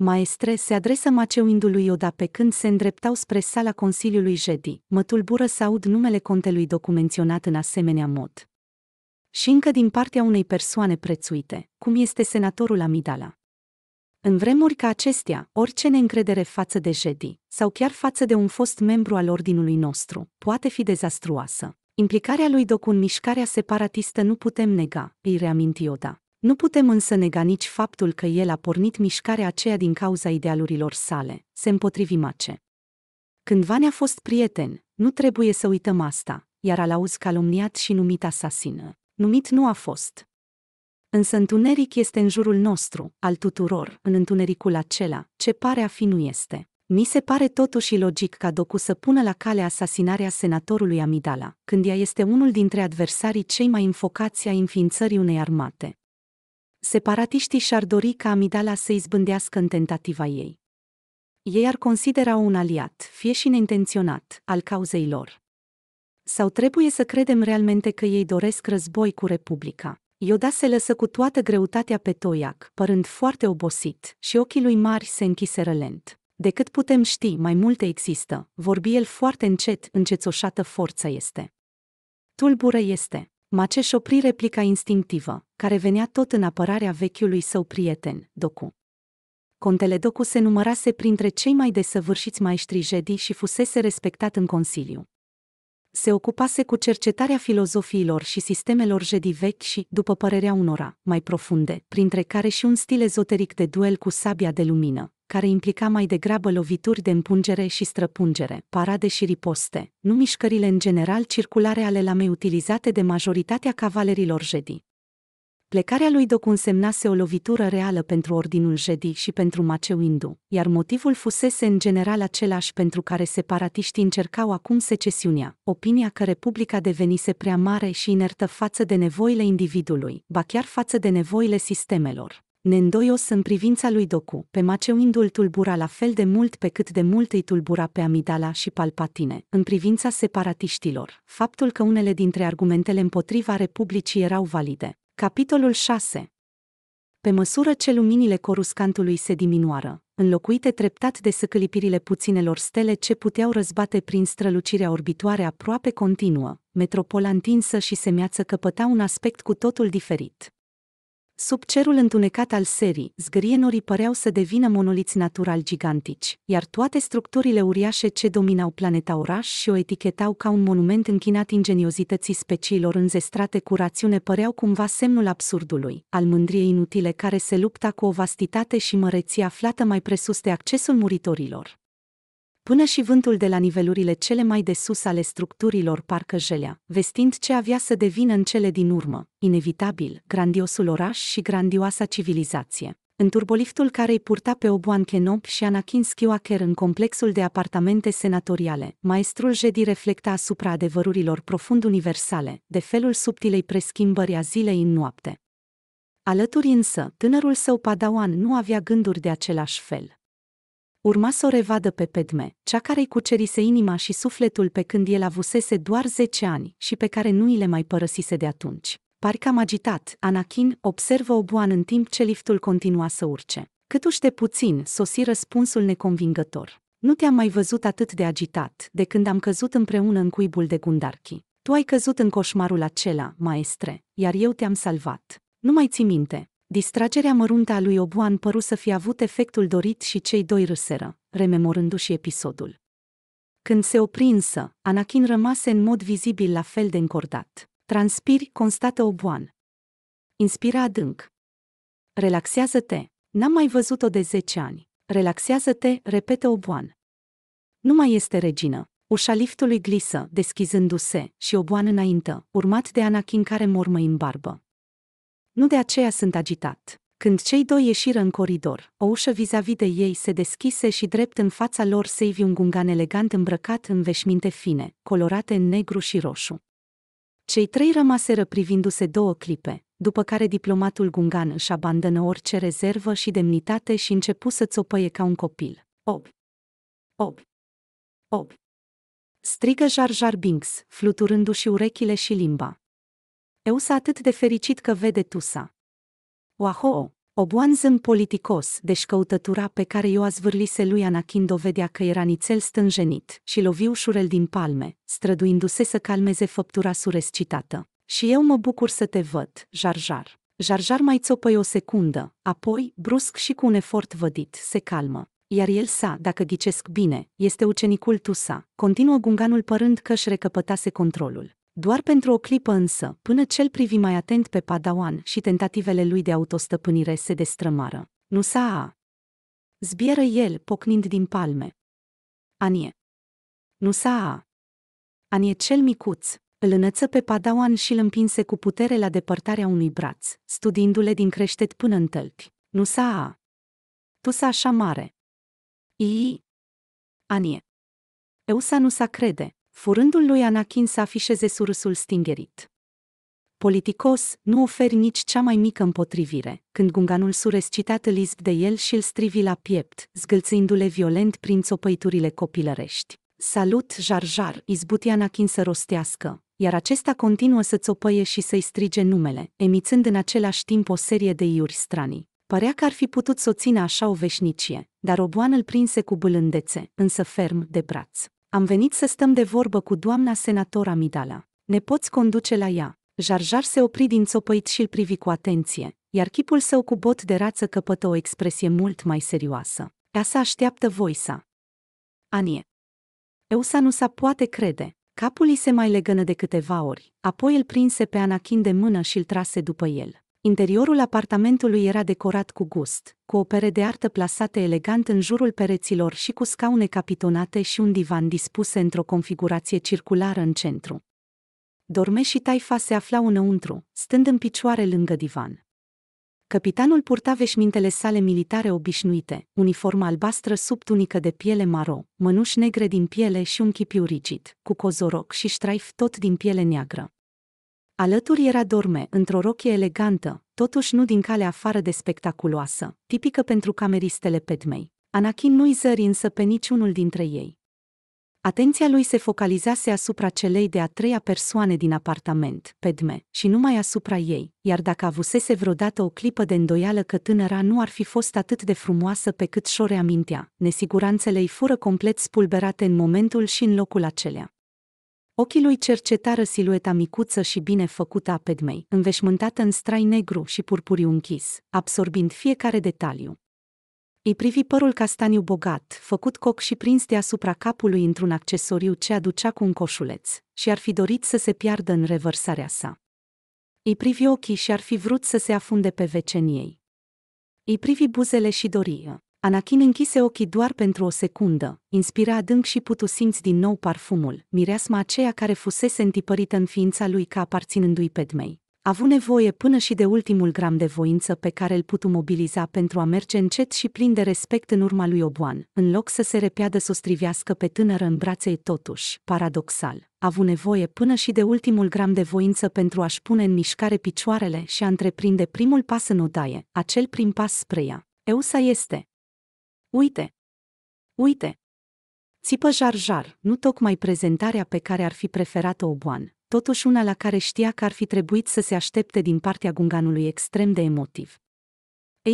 maestre se adresă Maceuindului Ioda pe când se îndreptau spre sala Consiliului Jedi. Mă tulbură să aud numele contelui documenționat în asemenea mod. Și încă din partea unei persoane prețuite, cum este senatorul Amidala. În vremuri ca acestea, orice neîncredere față de Jedi, sau chiar față de un fost membru al ordinului nostru, poate fi dezastruoasă. Implicarea lui Doc în mișcarea separatistă nu putem nega, îi reaminti Oda. Nu putem însă nega nici faptul că el a pornit mișcarea aceea din cauza idealurilor sale, se mace. Cândva ne-a fost prieten, nu trebuie să uităm asta, iar auz calomniat și numit asasină. Numit nu a fost. Însă întuneric este în jurul nostru, al tuturor, în întunericul acela, ce pare a fi nu este. Mi se pare totuși logic ca Docu să pună la cale asasinarea senatorului Amidala, când ea este unul dintre adversarii cei mai înfocați ai înființării unei armate. Separatiștii și-ar dori ca Amidala să izbândească în tentativa ei. Ei ar considera un aliat, fie și neintenționat, al cauzei lor. Sau trebuie să credem realmente că ei doresc război cu Republica. Ioda se lăsă cu toată greutatea pe toiac, părând foarte obosit, și ochii lui mari se închiseră lent. De cât putem ști, mai multe există, vorbi el foarte încet, încețoșată forța este. Tulbură este. Maceș opri replica instinctivă, care venea tot în apărarea vechiului său prieten, Docu. Contele Docu se numărase printre cei mai desăvârșiți maestri jedi și fusese respectat în Consiliu. Se ocupase cu cercetarea filozofiilor și sistemelor jedi vechi și, după părerea unora, mai profunde, printre care și un stil ezoteric de duel cu sabia de lumină, care implica mai degrabă lovituri de împungere și străpungere, parade și riposte, nu mișcările în general circulare ale lamei utilizate de majoritatea cavalerilor jedi. Plecarea lui Doc însemnase o lovitură reală pentru Ordinul Jedi și pentru Maceu Indu, iar motivul fusese în general același pentru care separatiștii încercau acum secesiunea, opinia că Republica devenise prea mare și inertă față de nevoile individului, ba chiar față de nevoile sistemelor neîndoios în privința lui Docu, pe Maceuindu îl tulbura la fel de mult pe cât de mult îi tulbura pe Amidala și Palpatine, în privința separatiștilor, faptul că unele dintre argumentele împotriva Republicii erau valide. Capitolul 6 Pe măsură ce luminile coruscantului se diminuară, înlocuite treptat de săcălipirile puținelor stele ce puteau răzbate prin strălucirea orbitoare aproape continuă, metropola întinsă și semeață căpăta un aspect cu totul diferit Sub cerul întunecat al serii, zgârienorii păreau să devină monoliți natural gigantici, iar toate structurile uriașe ce dominau planeta oraș și o etichetau ca un monument închinat ingeniozității speciilor înzestrate cu rațiune păreau cumva semnul absurdului, al mândriei inutile care se lupta cu o vastitate și măreție aflată mai presus de accesul muritorilor. Până și vântul de la nivelurile cele mai de sus ale structurilor parcă jelea, vestind ce avea să devină în cele din urmă, inevitabil, grandiosul oraș și grandioasa civilizație în turboliftul care îi purta pe Obuan Kenob și Anakin Skywalker în complexul de apartamente senatoriale, maestrul Jedi reflecta asupra adevărurilor profund universale, de felul subtilei preschimbări a zilei în noapte. Alături însă, tânărul său padawan nu avea gânduri de același fel urma să o revadă pe Pedme, cea care-i cucerise inima și sufletul pe când el avusese doar zece ani și pe care nu i le mai părăsise de atunci. Parcă am agitat, Anakin observă Obuan în timp ce liftul continua să urce. Câtuși de puțin sosi răspunsul neconvingător. Nu te-am mai văzut atât de agitat de când am căzut împreună în cuibul de Gundarchi. Tu ai căzut în coșmarul acela, maestre, iar eu te-am salvat. Nu mai ții minte, Distragerea măruntă a lui Oboan păru să fi avut efectul dorit și cei doi râseră, rememorându-și episodul. Când se oprinsă, Anakin rămase în mod vizibil la fel de încordat. Transpiri, constată Oboan. Inspira adânc. Relaxează-te. N-am mai văzut-o de zece ani. Relaxează-te, repete Oboan. Nu mai este regină. Ușa liftului glisă, deschizându-se, și Oboan înaintă, urmat de Anakin care mormăi în barbă. Nu de aceea sunt agitat. Când cei doi ieșiră în coridor, o ușă vis-a-vis de ei se deschise și drept în fața lor se ivi un gungan elegant îmbrăcat în veșminte fine, colorate în negru și roșu. Cei trei rămaseră privindu-se două clipe, după care diplomatul gungan își abandonă orice rezervă și demnitate și începu să țopăie ca un copil. Ob! Ob! Ob! Strigă Jar Jar Binks, fluturându-și urechile și limba. Eusa atât de fericit că vede Tusa. Oaho! Oboanzân politicos, deci căutătura pe care eu a zvârlise lui Anakin dovedea că era nițel stânjenit și lovi ușurel din palme, străduindu-se să calmeze făptura surescitată. Și eu mă bucur să te văd, Jarjar. Jarjar mai țopăi o secundă, apoi, brusc și cu un efort vădit, se calmă. Iar el sa, dacă ghicesc bine, este ucenicul Tusa, continuă gunganul părând că își recăpătase controlul doar pentru o clipă însă, până cel privi mai atent pe Padawan și tentativele lui de autostăpânire se destrămară. Nu s-a a. Zbieră el, pocnind din palme. Anie. Nu s-a a. Anie cel micuț, îl înăță pe Padawan și îl împinse cu putere la depărtarea unui braț, studiindu-le din creștet până în tălpi. Nu s-a a. Tu s așa mare. Ii. Anie. Eusa nu s-a crede, furândul lui Anakin să afișeze surusul stingerit. Politicos, nu oferi nici cea mai mică împotrivire, când gunganul citat îl izb de el și îl strivi la piept, zgâlțindu-le violent prin țopăiturile copilărești. Salut, Jarjar, izbuti Anakin să rostească, iar acesta continuă să țopăie și să-i strige numele, emițând în același timp o serie de iuri stranii. Părea că ar fi putut să o țină așa o veșnicie, dar Obuan îl prinse cu bâlândețe, însă ferm de braț. Am venit să stăm de vorbă cu doamna senator Amidala. Ne poți conduce la ea. Jarjar se opri din țopăit și îl privi cu atenție, iar chipul său cu bot de rață căpătă o expresie mult mai serioasă. Ea să așteaptă voisa. Anie. Eusa nu s-a poate crede. Capul îi se mai legănă de câteva ori, apoi îl prinse pe Anachin de mână și îl trase după el. Interiorul apartamentului era decorat cu gust, cu opere de artă plasate elegant în jurul pereților și cu scaune capitonate și un divan dispuse într-o configurație circulară în centru. Dorme și Taifa se aflau înăuntru, stând în picioare lângă divan. Capitanul purta veșmintele sale militare obișnuite, uniformă albastră sub tunică de piele maro, mănuși negre din piele și un chipiu rigid, cu cozoroc și ștraif tot din piele neagră. Alături era Dorme, într-o rochie elegantă, totuși nu din cale afară de spectaculoasă, tipică pentru cameristele Pedmei. Anakin nu-i zări însă pe niciunul dintre ei. Atenția lui se focalizase asupra celei de a treia persoane din apartament, Pedme, și numai asupra ei, iar dacă avusese vreodată o clipă de îndoială că tânăra nu ar fi fost atât de frumoasă pe cât și-o reamintea, nesiguranțele îi fură complet spulberate în momentul și în locul acelea. Ochii lui cercetară silueta micuță și bine făcută a Pedmei, înveșmântată în strai negru și purpuriu închis, absorbind fiecare detaliu. Îi privi părul castaniu bogat, făcut coc și prins deasupra capului într-un accesoriu ce aducea cu un coșuleț, și ar fi dorit să se piardă în revărsarea sa. Îi privi ochii și ar fi vrut să se afunde pe veceniei. Îi privi buzele și dorie. Anakin închise ochii doar pentru o secundă, inspira adânc și putu simți din nou parfumul, mireasma aceea care fusese întipărită în ființa lui ca aparținându-i pedmei. Avu nevoie până și de ultimul gram de voință pe care îl putu mobiliza pentru a merge încet și plin de respect în urma lui Oboan, în loc să se repeadă să o strivească pe tânără în brațe totuși, paradoxal. Avu nevoie până și de ultimul gram de voință pentru a-și pune în mișcare picioarele și a întreprinde primul pas în odaie, acel prim pas spre ea. Eusa este, Uite! Uite! Țipă jar-jar, nu tocmai prezentarea pe care ar fi preferat-o Oboan, totuși una la care știa că ar fi trebuit să se aștepte din partea gunganului extrem de emotiv.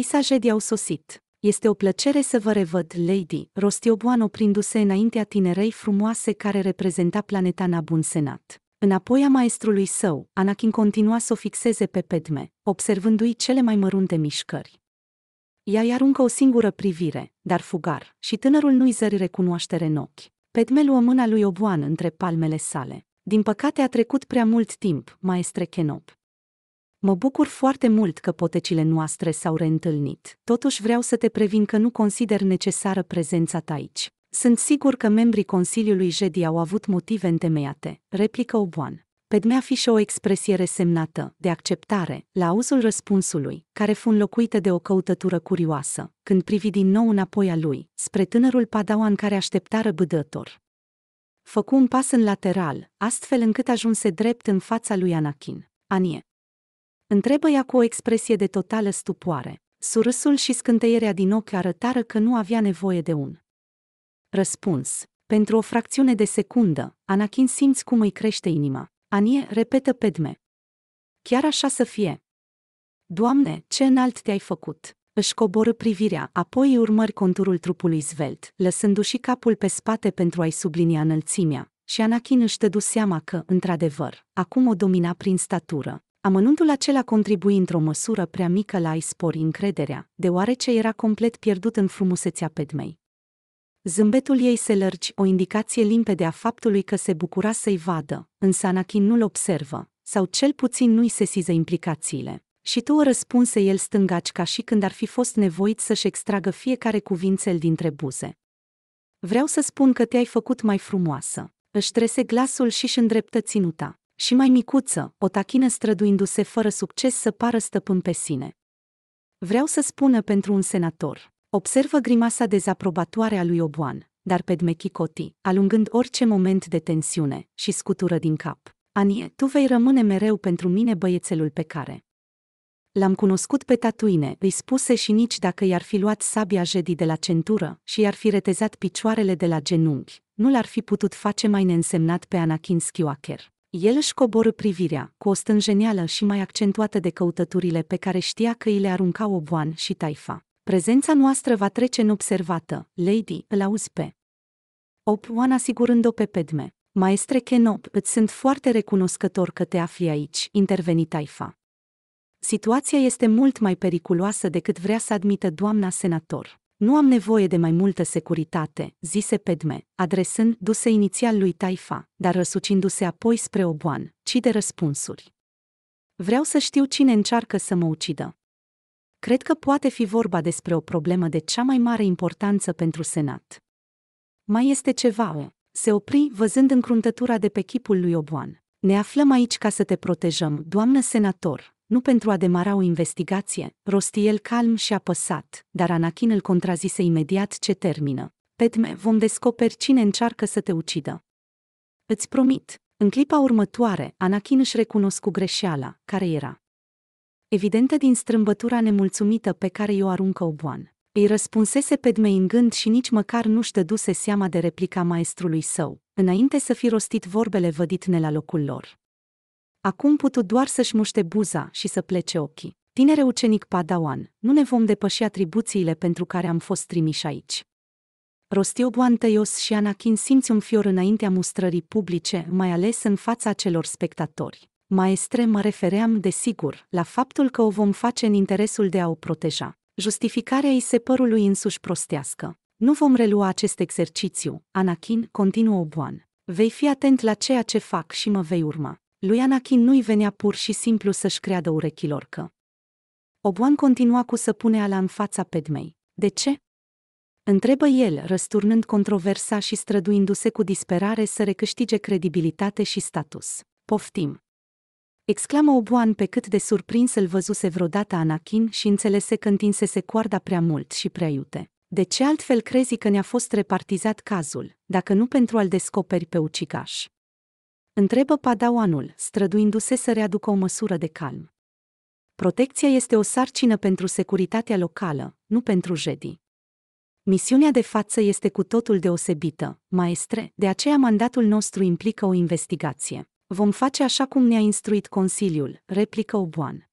s-a au sosit. Este o plăcere să vă revăd, Lady, rosti Oboan oprindu-se înaintea tinerei frumoase care reprezenta planeta Nabun Senat. Înapoi a maestrului său, Anakin continua să o fixeze pe Pedme, observându-i cele mai mărunte mișcări. Ea îi aruncă o singură privire, dar fugar, și tânărul nu-i zări recunoaștere în ochi. Pedme luă mâna lui Oboan între palmele sale. Din păcate a trecut prea mult timp, maestre Kenop. Mă bucur foarte mult că potecile noastre s-au reîntâlnit. Totuși vreau să te previn că nu consider necesară prezența ta aici. Sunt sigur că membrii Consiliului Jedi au avut motive întemeiate, replică Oboan. Pedmea fi și o expresie resemnată, de acceptare, la auzul răspunsului, care fu înlocuită de o căutătură curioasă, când privi din nou înapoi a lui, spre tânărul padawan care aștepta răbdător. Făcu un pas în lateral, astfel încât ajunse drept în fața lui Anakin. Anie. Întrebă ea cu o expresie de totală stupoare. Surâsul și scânteierea din ochi arătară că nu avea nevoie de un. Răspuns. Pentru o fracțiune de secundă, Anakin simți cum îi crește inima, Anie, repetă Pedme. Chiar așa să fie. Doamne, ce înalt te-ai făcut! Își coboră privirea, apoi îi urmări conturul trupului zvelt, lăsându-și capul pe spate pentru a-i sublinia înălțimea. Și Anakin își dădu seama că, într-adevăr, acum o domina prin statură. Amănuntul acela contribui într-o măsură prea mică la a-i spori încrederea, deoarece era complet pierdut în frumusețea Pedmei. Zâmbetul ei se lărgi, o indicație limpede a faptului că se bucura să-i vadă, însă Anakin nu-l observă, sau cel puțin nu-i sesiză implicațiile. Și tu răspunse el stângaci ca și când ar fi fost nevoit să-și extragă fiecare cuvințel dintre buze. Vreau să spun că te-ai făcut mai frumoasă. Își trese glasul și își îndreptă ținuta. Și mai micuță, o tachină străduindu-se fără succes să pară stăpân pe sine. Vreau să spună pentru un senator, Observă grimasa dezaprobatoare a lui Oboan, dar pedmechi Coti, alungând orice moment de tensiune și scutură din cap. Anie, tu vei rămâne mereu pentru mine băiețelul pe care. L-am cunoscut pe tatuine, îi spuse și nici dacă i-ar fi luat sabia jedi de la centură și i-ar fi retezat picioarele de la genunchi, nu l-ar fi putut face mai neînsemnat pe Anakin Skywalker. El își coboră privirea, cu o stânjenială și mai accentuată de căutăturile pe care știa că îi le aruncau Oboan și Taifa. Prezența noastră va trece neobservată, Lady, îl auzi pe. Op One asigurând-o pe Pedme. Maestre Kenop, îți sunt foarte recunoscător că te afli aici, interveni Taifa. Situația este mult mai periculoasă decât vrea să admită doamna senator. Nu am nevoie de mai multă securitate, zise Pedme, adresându-se inițial lui Taifa, dar răsucindu-se apoi spre Oboan, ci de răspunsuri. Vreau să știu cine încearcă să mă ucidă cred că poate fi vorba despre o problemă de cea mai mare importanță pentru Senat. Mai este ceva, se opri, văzând încruntătura de pe chipul lui Oboan. Ne aflăm aici ca să te protejăm, doamnă senator, nu pentru a demara o investigație, rosti el calm și apăsat, dar Anakin îl contrazise imediat ce termină. Petme, vom descoperi cine încearcă să te ucidă. Îți promit. În clipa următoare, Anakin își recunoscu greșeala, care era evidentă din strâmbătura nemulțumită pe care i-o aruncă Oboan. Îi răspunsese Pedmei în gând și nici măcar nu-și dăduse seama de replica maestrului său, înainte să fi rostit vorbele văditne la locul lor. Acum putu doar să-și muște buza și să plece ochii. Tinere ucenic Padawan, nu ne vom depăși atribuțiile pentru care am fost trimiși aici. Rostiu tăios și Anakin simți un fior înaintea mustrării publice, mai ales în fața celor spectatori. Maestre mă refeream, desigur, la faptul că o vom face în interesul de a o proteja. Justificarea se părului însuși prostească. Nu vom relua acest exercițiu, Anakin, continuă Obuan. Vei fi atent la ceea ce fac și mă vei urma. Lui Anakin nu-i venea pur și simplu să-și creadă urechilor că. Obuan continua cu să pune ala în fața Pedmei. De ce? Întrebă el, răsturnând controversa și străduindu-se cu disperare să recâștige credibilitate și status. Poftim! exclamă Oboan pe cât de surprins îl văzuse vreodată Anakin și înțelese că întinsese coarda prea mult și prea iute. De ce altfel crezi că ne-a fost repartizat cazul, dacă nu pentru a-l descoperi pe ucigaș? Întrebă padawanul, străduindu-se să readucă o măsură de calm. Protecția este o sarcină pentru securitatea locală, nu pentru jedi. Misiunea de față este cu totul deosebită, maestre, de aceea mandatul nostru implică o investigație. Vom face așa cum ne-a instruit Consiliul, replică Oboan.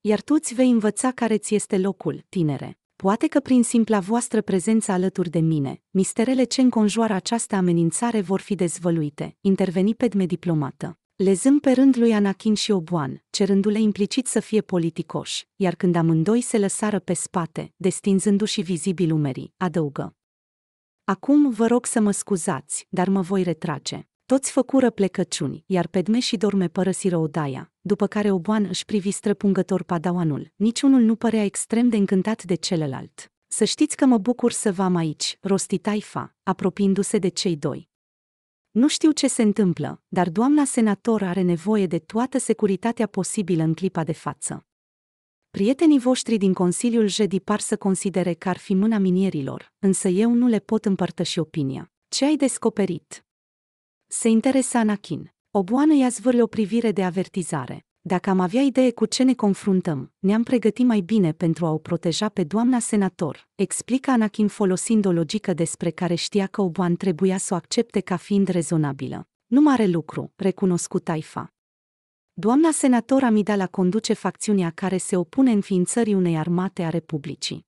Iar tu îți vei învăța care ți este locul, tinere. Poate că prin simpla voastră prezență alături de mine, misterele ce înconjoară această amenințare vor fi dezvăluite, interveni pedme diplomată. Lezând pe rând lui Anakin și Oboan, cerându-le implicit să fie politicoși, iar când amândoi se lăsară pe spate, destinzându-și vizibil umerii, adăugă. Acum vă rog să mă scuzați, dar mă voi retrage. Toți făcură plecăciuni, iar Pedme și Dorme părăsiră odaia, după care Oboan își privi străpungător padawanul. Niciunul nu părea extrem de încântat de celălalt. Să știți că mă bucur să vă am aici, rosti Taifa, apropiindu-se de cei doi. Nu știu ce se întâmplă, dar doamna senator are nevoie de toată securitatea posibilă în clipa de față. Prietenii voștri din Consiliul Jedi par să considere că ar fi mâna minierilor, însă eu nu le pot împărtăși opinia. Ce ai descoperit? Se interesa Anakin. Oboană i-a zvârle o privire de avertizare. Dacă am avea idee cu ce ne confruntăm, ne-am pregătit mai bine pentru a o proteja pe doamna senator, explică Anakin folosind o logică despre care știa că Oboan trebuia să o accepte ca fiind rezonabilă. Nu mare lucru, recunoscut Taifa. Doamna senator Amidala conduce facțiunea care se opune înființării unei armate a Republicii.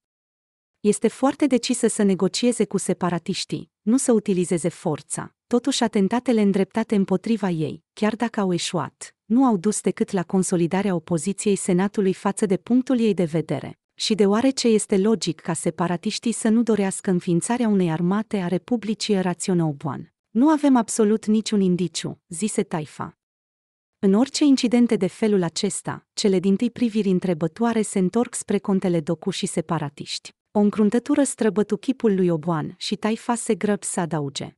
Este foarte decisă să negocieze cu separatiștii, nu să utilizeze forța. Totuși, atentatele îndreptate împotriva ei, chiar dacă au eșuat, nu au dus decât la consolidarea opoziției Senatului față de punctul ei de vedere. Și deoarece este logic ca separatiștii să nu dorească înființarea unei armate a Republicii Raționoboan, Nu avem absolut niciun indiciu, zise Taifa. În orice incidente de felul acesta, cele din tâi priviri întrebătoare se întorc spre contele Docu și separatiști. O încruntătură străbătu chipul lui Oboan și Taifa se grăb să adauge.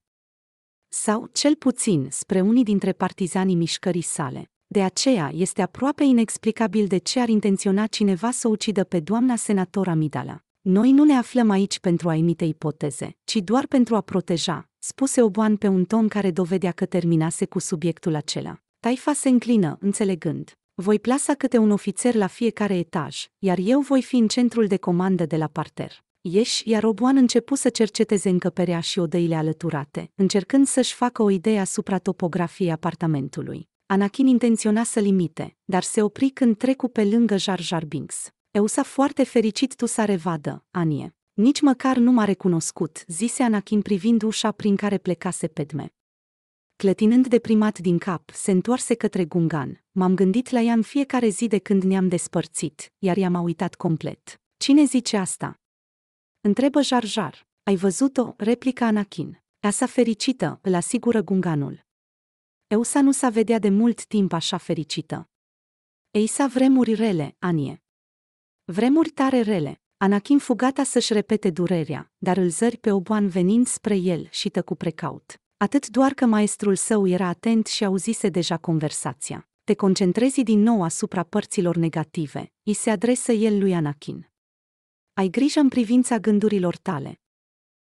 Sau, cel puțin, spre unii dintre partizanii mișcării sale. De aceea este aproape inexplicabil de ce ar intenționa cineva să ucidă pe doamna senator Amidala. Noi nu ne aflăm aici pentru a emite ipoteze, ci doar pentru a proteja, spuse Oboan pe un ton care dovedea că terminase cu subiectul acela. Taifa se înclină, înțelegând. Voi plasa câte un ofițer la fiecare etaj, iar eu voi fi în centrul de comandă de la parter. Ieși, iar Oboan începu să cerceteze încăperea și odăile alăturate, încercând să-și facă o idee asupra topografiei apartamentului. Anakin intenționa să limite, dar se opri când trecu pe lângă Jar Jar Binks. Eusa foarte fericit tu să revadă, Anie. Nici măcar nu m-a recunoscut, zise Anakin privind ușa prin care plecase Pedme clătinând deprimat din cap, se întoarse către Gungan. M-am gândit la ea în fiecare zi de când ne-am despărțit, iar i-am uitat complet. Cine zice asta? Întrebă Jar. Ai văzut-o? Replica Anakin. Asa fericită, îl asigură Gunganul. Eusa nu s-a vedea de mult timp așa fericită. Eisa vremuri rele, Anie. Vremuri tare rele. Anakin fugata să-și repete durerea, dar îl zări pe oboan venind spre el și tăcu precaut atât doar că maestrul său era atent și auzise deja conversația. Te concentrezi din nou asupra părților negative, îi se adresă el lui Anakin. Ai grijă în privința gândurilor tale.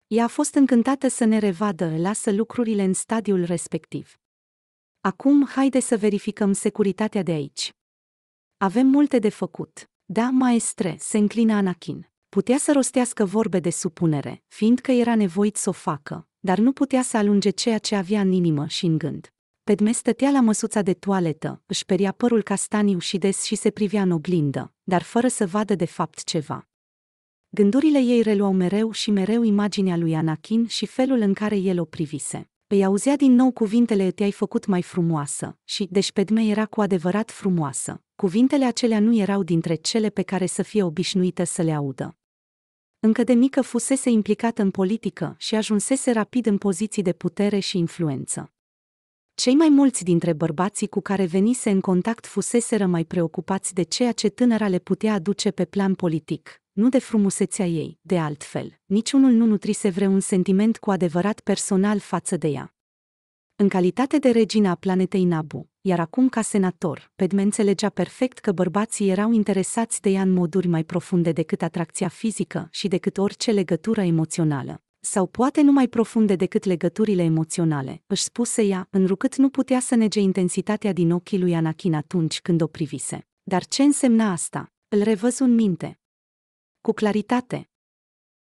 Ea a fost încântată să ne revadă, lasă lucrurile în stadiul respectiv. Acum, haide să verificăm securitatea de aici. Avem multe de făcut. Da, maestre, se înclină Anakin. Putea să rostească vorbe de supunere, fiindcă era nevoit să o facă, dar nu putea să alunge ceea ce avea în inimă și în gând. Pedme stătea la măsuța de toaletă, își peria părul castaniu și des și se privea în oglindă, dar fără să vadă de fapt ceva. Gândurile ei reluau mereu și mereu imaginea lui Anakin și felul în care el o privise. Îi auzea din nou cuvintele te-ai făcut mai frumoasă și, deci Pedme era cu adevărat frumoasă. Cuvintele acelea nu erau dintre cele pe care să fie obișnuită să le audă încă de mică fusese implicată în politică și ajunsese rapid în poziții de putere și influență. Cei mai mulți dintre bărbații cu care venise în contact fuseseră mai preocupați de ceea ce tânăra le putea aduce pe plan politic, nu de frumusețea ei, de altfel, niciunul nu nutrise vreun sentiment cu adevărat personal față de ea. În calitate de regina planetei Nabu, iar acum ca senator, Pedme înțelegea perfect că bărbații erau interesați de ea în moduri mai profunde decât atracția fizică și decât orice legătură emoțională. Sau poate nu mai profunde decât legăturile emoționale, își spuse ea, înrucât nu putea să nege intensitatea din ochii lui Anakin atunci când o privise. Dar ce însemna asta? Îl revăz în minte. Cu claritate.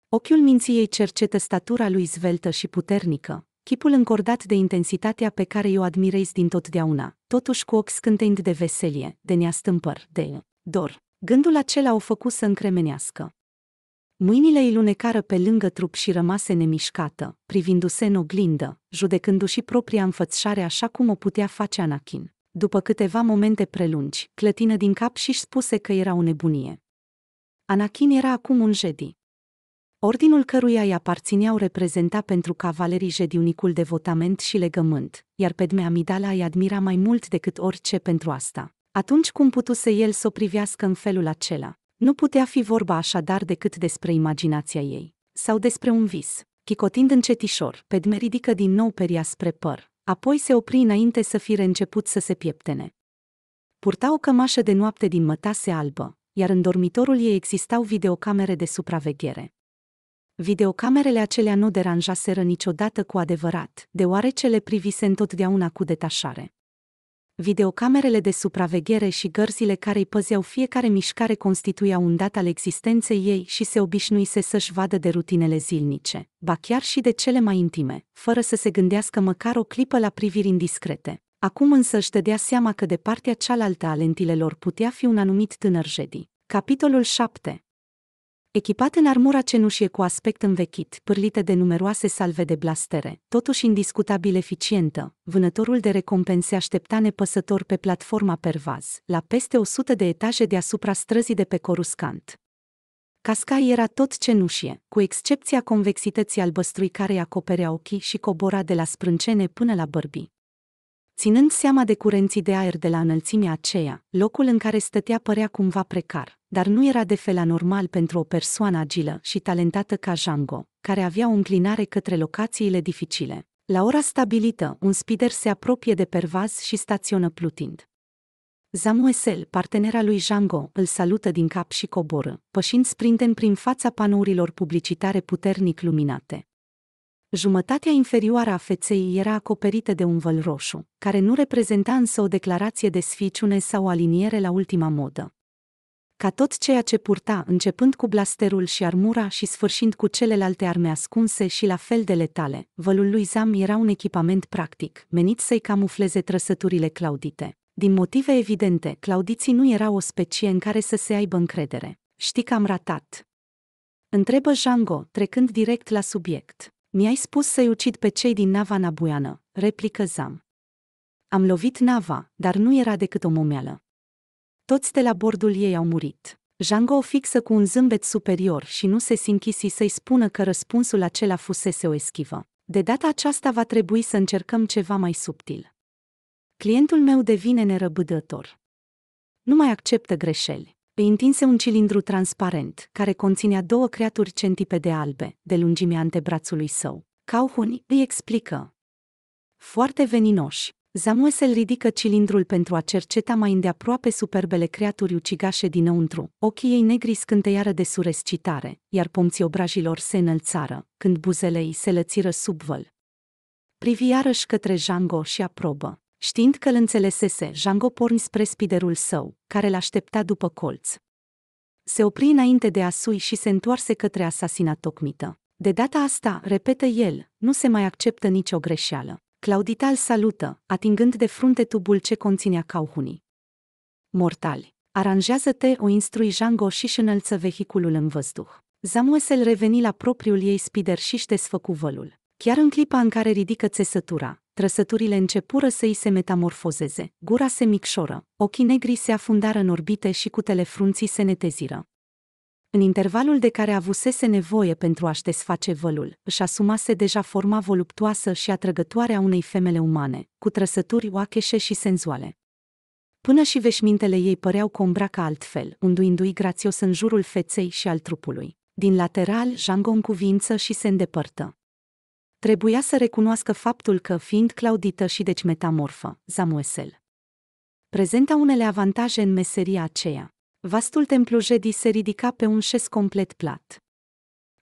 Ochiul minții ei cercetă statura lui zveltă și puternică, chipul încordat de intensitatea pe care o admirezi din totdeauna, totuși cu ochi scânteind de veselie, de neastâmpăr, de dor. Gândul acela o făcu să încremenească. Mâinile îi lunecară pe lângă trup și rămase nemișcată, privindu-se în oglindă, judecându-și propria înfățișare așa cum o putea face Anakin. După câteva momente prelungi, clătină din cap și spuse că era o nebunie. Anakin era acum un jedi ordinul căruia îi aparțineau reprezenta pentru cavalerii jediunicul votament și legământ, iar dmea Midala îi admira mai mult decât orice pentru asta. Atunci cum putuse el să o privească în felul acela? Nu putea fi vorba așadar decât despre imaginația ei, sau despre un vis. Chicotind încetișor, Pedme ridică din nou peria spre păr, apoi se opri înainte să fi început să se pieptene. Purta o cămașă de noapte din mătase albă, iar în dormitorul ei existau videocamere de supraveghere. Videocamerele acelea nu deranjaseră niciodată cu adevărat, deoarece le privise întotdeauna cu detașare. Videocamerele de supraveghere și gărzile care îi păzeau fiecare mișcare constituiau un dat al existenței ei și se obișnuise să-și vadă de rutinele zilnice, ba chiar și de cele mai intime, fără să se gândească măcar o clipă la priviri indiscrete. Acum însă își dădea seama că de partea cealaltă a lentilelor putea fi un anumit tânăr jedi. Capitolul 7. Echipat în armura cenușie cu aspect învechit, pârlită de numeroase salve de blastere, totuși indiscutabil eficientă, vânătorul de recompense aștepta nepăsător pe platforma Pervaz, la peste 100 de etaje deasupra străzii de pe Coruscant. Cascai era tot cenușie, cu excepția convexității albăstrui care îi acoperea ochii și cobora de la sprâncene până la bărbi. Ținând seama de curenții de aer de la înălțimea aceea, locul în care stătea părea cumva precar dar nu era de fel anormal pentru o persoană agilă și talentată ca Django, care avea o înclinare către locațiile dificile. La ora stabilită, un spider se apropie de pervaz și staționă plutind. Zamuesel, partenera lui Django, îl salută din cap și coboră, pășind sprinten prin fața panourilor publicitare puternic luminate. Jumătatea inferioară a feței era acoperită de un văl roșu, care nu reprezenta însă o declarație de sficiune sau aliniere la ultima modă ca tot ceea ce purta, începând cu blasterul și armura și sfârșind cu celelalte arme ascunse și la fel de letale, vălul lui Zam era un echipament practic, menit să-i camufleze trăsăturile claudite. Din motive evidente, claudiții nu era o specie în care să se aibă încredere. Știi că am ratat. Întrebă Jango, trecând direct la subiect. Mi-ai spus să-i ucid pe cei din nava nabuiană, replică Zam. Am lovit nava, dar nu era decât o momeală. Toți de la bordul ei au murit. Jango o fixă cu un zâmbet superior și nu se sinchisi să-i spună că răspunsul acela fusese o eschivă. De data aceasta va trebui să încercăm ceva mai subtil. Clientul meu devine nerăbdător. Nu mai acceptă greșeli. Îi întinse un cilindru transparent, care conținea două creaturi centipede albe, de lungimea antebrațului său. Cauhuni îi explică. Foarte veninoși, Samuel ridică cilindrul pentru a cerceta mai îndeaproape superbele creaturi ucigașe dinăuntru, ochii ei negri scânteiară de surescitare, iar pomții obrajilor se înălțară, când buzele ei se lățiră sub văl. Privi iarăși către Jango și aprobă. Știind că îl înțelesese, Jango porni spre spiderul său, care l-aștepta după colț. Se opri înainte de Asui și se întoarse către asasina tocmită. De data asta, repetă el, nu se mai acceptă nicio greșeală. Claudita îl salută, atingând de frunte tubul ce conținea cauhunii. Mortali, aranjează-te, o instrui Jango și își înălță vehiculul în văzduh. Zamuesel reveni la propriul ei spider și își desfăcu vălul. Chiar în clipa în care ridică țesătura, trăsăturile începură să îi se metamorfozeze, gura se micșoră, ochii negri se afundară în orbite și cutele frunții se neteziră. În intervalul de care avusese nevoie pentru a-și desface vălul, își asumase deja forma voluptoasă și atrăgătoare a unei femele umane, cu trăsături oacheșe și senzuale. Până și veșmintele ei păreau cu îmbraca altfel, unduindu-i grațios în jurul feței și al trupului. Din lateral, Jango cuvință și se îndepărtă. Trebuia să recunoască faptul că, fiind claudită și deci metamorfă, Zamuesel prezenta unele avantaje în meseria aceea vastul templu Jedi se ridica pe un șes complet plat.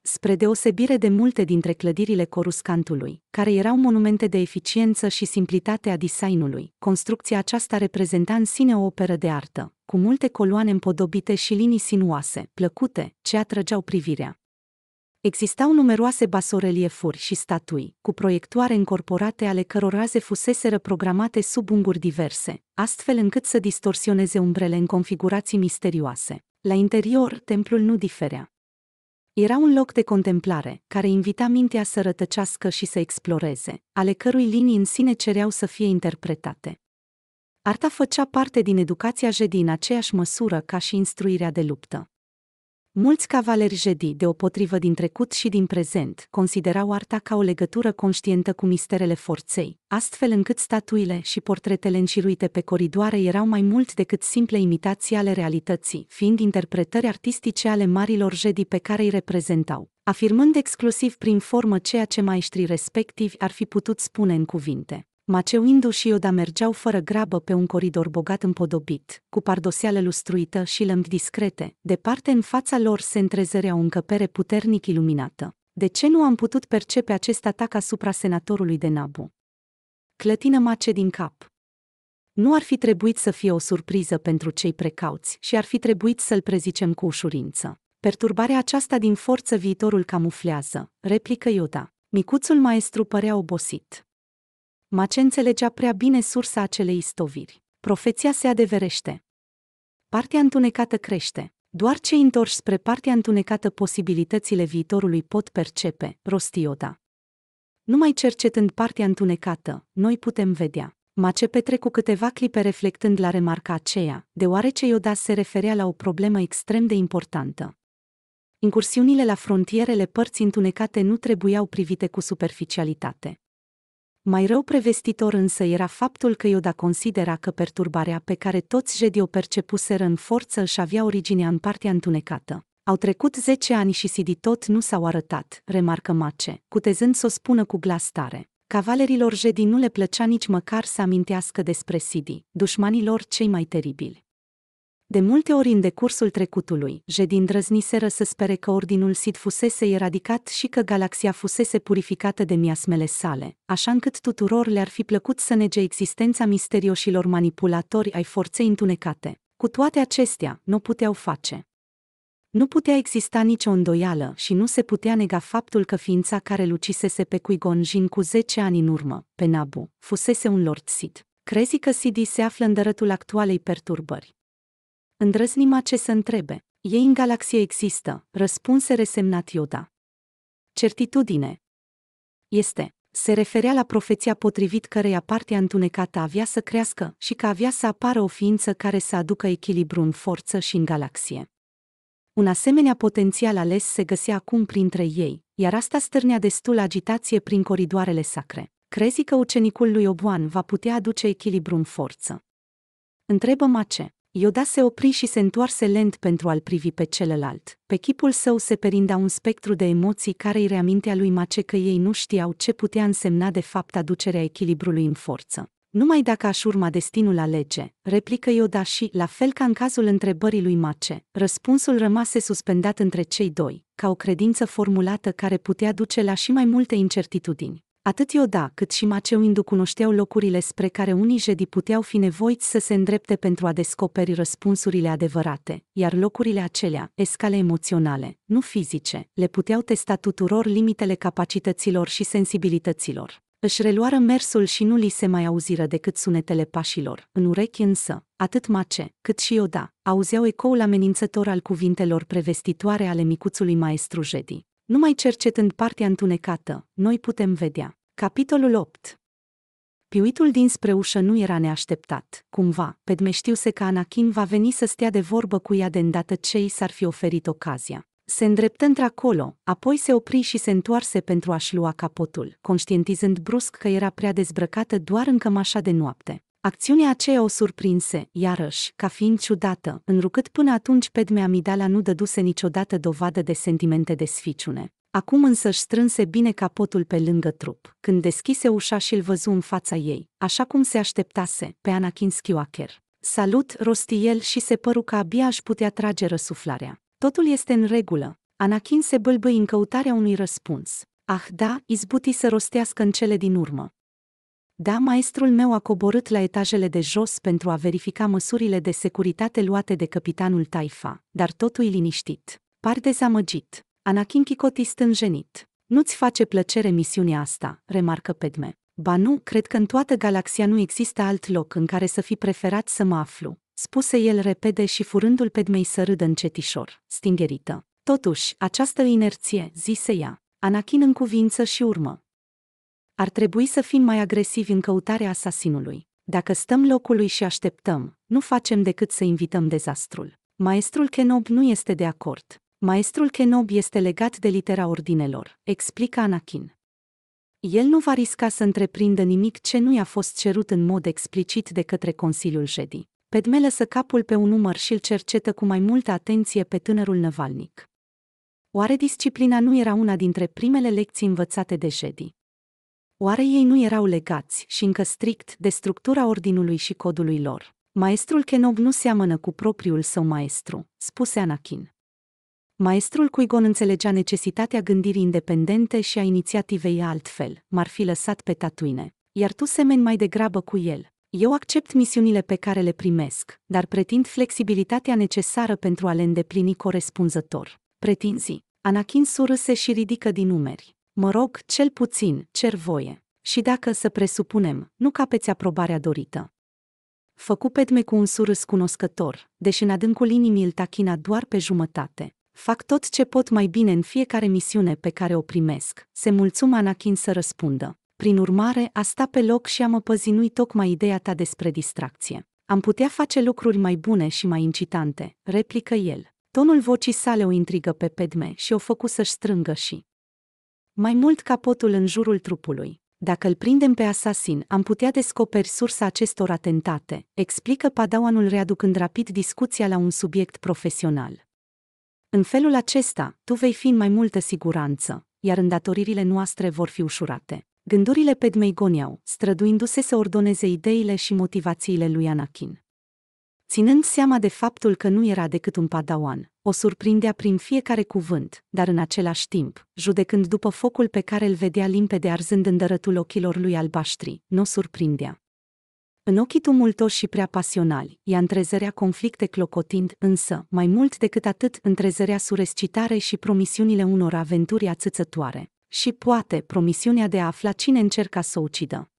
Spre deosebire de multe dintre clădirile coruscantului, care erau monumente de eficiență și simplitate a designului, construcția aceasta reprezenta în sine o operă de artă, cu multe coloane împodobite și linii sinuoase, plăcute, ce atrăgeau privirea. Existau numeroase basoreliefuri și statui, cu proiectoare încorporate ale căror raze fuseseră programate sub unguri diverse, astfel încât să distorsioneze umbrele în configurații misterioase. La interior, templul nu diferea. Era un loc de contemplare, care invita mintea să rătăcească și să exploreze, ale cărui linii în sine cereau să fie interpretate. Arta făcea parte din educația jedi în aceeași măsură ca și instruirea de luptă. Mulți cavaleri jedi, deopotrivă din trecut și din prezent, considerau arta ca o legătură conștientă cu misterele forței, astfel încât statuile și portretele înciruite pe coridoare erau mai mult decât simple imitații ale realității, fiind interpretări artistice ale marilor jedi pe care îi reprezentau, afirmând exclusiv prin formă ceea ce maestrii respectivi ar fi putut spune în cuvinte. Maceuindu și Ioda mergeau fără grabă pe un coridor bogat împodobit, cu pardoseală lustruită și lămpi discrete, departe în fața lor se întrezărea o încăpere puternic iluminată. De ce nu am putut percepe acest atac asupra senatorului de Nabu? Clătină mace din cap. Nu ar fi trebuit să fie o surpriză pentru cei precauți și ar fi trebuit să-l prezicem cu ușurință. Perturbarea aceasta din forță viitorul camuflează, replică Ioda. Micuțul maestru părea obosit. Mace înțelegea prea bine sursa acelei istoviri. Profeția se adeverește. Partea întunecată crește. Doar cei întorși spre partea întunecată posibilitățile viitorului pot percepe, rostioda. Numai cercetând partea întunecată, noi putem vedea. Mace petrecu câteva clipe reflectând la remarca aceea, deoarece Ioda se referea la o problemă extrem de importantă. Incursiunile la frontierele părți întunecate nu trebuiau privite cu superficialitate. Mai rău prevestitor însă era faptul că Ioda considera că perturbarea pe care toți jedii o percepuseră în forță își avea originea în partea întunecată. Au trecut zece ani și Sidi tot nu s-au arătat, remarcă Mace, cutezând să o spună cu glas tare. Cavalerilor jedi nu le plăcea nici măcar să amintească despre Sidi, dușmanii lor cei mai teribili. De multe ori în decursul trecutului, Jedi îndrăzniseră să spere că ordinul Sid fusese eradicat și că galaxia fusese purificată de miasmele sale, așa încât tuturor le-ar fi plăcut să nege existența misterioșilor manipulatori ai forței întunecate. Cu toate acestea, nu puteau face. Nu putea exista nicio îndoială și nu se putea nega faptul că ființa care lucisese pe Cui Gonjin cu 10 ani în urmă, pe Nabu, fusese un Lord Sid. Crezi că Sidi se află în dărătul actualei perturbări. Îndrăznim ce să întrebe. Ei în galaxie există, răspunse resemnat Yoda. Certitudine. Este. Se referea la profeția potrivit căreia partea întunecată avea să crească și că avea să apară o ființă care să aducă echilibru în forță și în galaxie. Un asemenea potențial ales se găsea acum printre ei, iar asta stârnea destul agitație prin coridoarele sacre. Crezi că ucenicul lui Oboan va putea aduce echilibru în forță? Întrebă ce. Yoda se opri și se întoarse lent pentru a-l privi pe celălalt. Pe chipul său se perinda un spectru de emoții care îi reamintea lui Mace că ei nu știau ce putea însemna de fapt aducerea echilibrului în forță. Numai dacă aș urma destinul alege, replică Yoda și, la fel ca în cazul întrebării lui Mace, răspunsul rămase suspendat între cei doi, ca o credință formulată care putea duce la și mai multe incertitudini. Atât Ioda cât și Maceuindu cunoșteau locurile spre care unii jedi puteau fi nevoiți să se îndrepte pentru a descoperi răspunsurile adevărate, iar locurile acelea, escale emoționale, nu fizice, le puteau testa tuturor limitele capacităților și sensibilităților. Își reluară mersul și nu li se mai auziră decât sunetele pașilor. În urechi însă, atât Mace, cât și Ioda, auzeau ecoul amenințător al cuvintelor prevestitoare ale micuțului maestru Jedi. Numai cercetând partea întunecată, noi putem vedea, Capitolul 8 Piuitul dinspre ușă nu era neașteptat, cumva, se că Anakin va veni să stea de vorbă cu ea de îndată ce i s-ar fi oferit ocazia. Se îndreptă într-acolo, apoi se opri și se întoarse pentru a-și lua capotul, conștientizând brusc că era prea dezbrăcată doar în cămașa de noapte. Acțiunea aceea o surprinse, iarăși, ca fiind ciudată, înrucât până atunci Padme Amidala nu dăduse niciodată dovadă de sentimente de sficiune. Acum însă își strânse bine capotul pe lângă trup, când deschise ușa și îl văzu în fața ei, așa cum se așteptase, pe Anakin Skywalker. Salut, rosti el și se păru că abia își putea trage răsuflarea. Totul este în regulă. Anakin se bâlbâi în căutarea unui răspuns. Ah da, izbuti să rostească în cele din urmă. Da, maestrul meu a coborât la etajele de jos pentru a verifica măsurile de securitate luate de capitanul Taifa, dar totul liniștit. Par dezamăgit. Anakin Kikoti stânjenit. Nu-ți face plăcere misiunea asta, remarcă Pedme. Ba nu, cred că în toată galaxia nu există alt loc în care să fi preferat să mă aflu, spuse el repede și furândul Pedmei să râdă încetișor, stingerită. Totuși, această inerție, zise ea, Anakin în cuvință și urmă. Ar trebui să fim mai agresivi în căutarea asasinului. Dacă stăm locului și așteptăm, nu facem decât să invităm dezastrul. Maestrul Kenob nu este de acord. Maestrul Kenobi este legat de litera ordinelor, explică Anakin. El nu va risca să întreprindă nimic ce nu i-a fost cerut în mod explicit de către Consiliul Jedi. Padme lăsă capul pe un număr și îl cercetă cu mai multă atenție pe tânărul năvalnic. Oare disciplina nu era una dintre primele lecții învățate de Jedi? Oare ei nu erau legați și încă strict de structura ordinului și codului lor? Maestrul Kenob nu seamănă cu propriul său maestru, spuse Anakin. Maestrul Cuigon înțelegea necesitatea gândirii independente și a inițiativei altfel, m-ar fi lăsat pe tatuine. Iar tu semeni mai degrabă cu el. Eu accept misiunile pe care le primesc, dar pretind flexibilitatea necesară pentru a le îndeplini corespunzător. Pretinzi. Anakin surâse și ridică din umeri. Mă rog, cel puțin, cer voie. Și dacă, să presupunem, nu capeți aprobarea dorită. Făcu pedme cu un surâs cunoscător, deși în adâncul inimii îl tachina doar pe jumătate. Fac tot ce pot mai bine în fiecare misiune pe care o primesc, se mulțum Anakin să răspundă. Prin urmare, a sta pe loc și a mă păzinui tocmai ideea ta despre distracție. Am putea face lucruri mai bune și mai incitante, replică el. Tonul vocii sale o intrigă pe Pedme și o făcu să-și strângă și mai mult capotul în jurul trupului. Dacă îl prindem pe asasin, am putea descoperi sursa acestor atentate, explică padawanul readucând rapid discuția la un subiect profesional. În felul acesta, tu vei fi în mai multă siguranță, iar îndatoririle noastre vor fi ușurate. Gândurile pe Dmeigoniau, străduindu-se să ordoneze ideile și motivațiile lui Anakin. Ținând seama de faptul că nu era decât un padawan, o surprindea prin fiecare cuvânt, dar în același timp, judecând după focul pe care îl vedea limpede arzând în dărătul ochilor lui albaștri, nu o surprindea. În ochii tumultoși și prea pasionali, ea întrezărea conflicte clocotind, însă, mai mult decât atât, întrezărea surescitare și promisiunile unor aventuri ațățătoare. Și poate, promisiunea de a afla cine încerca să o ucidă.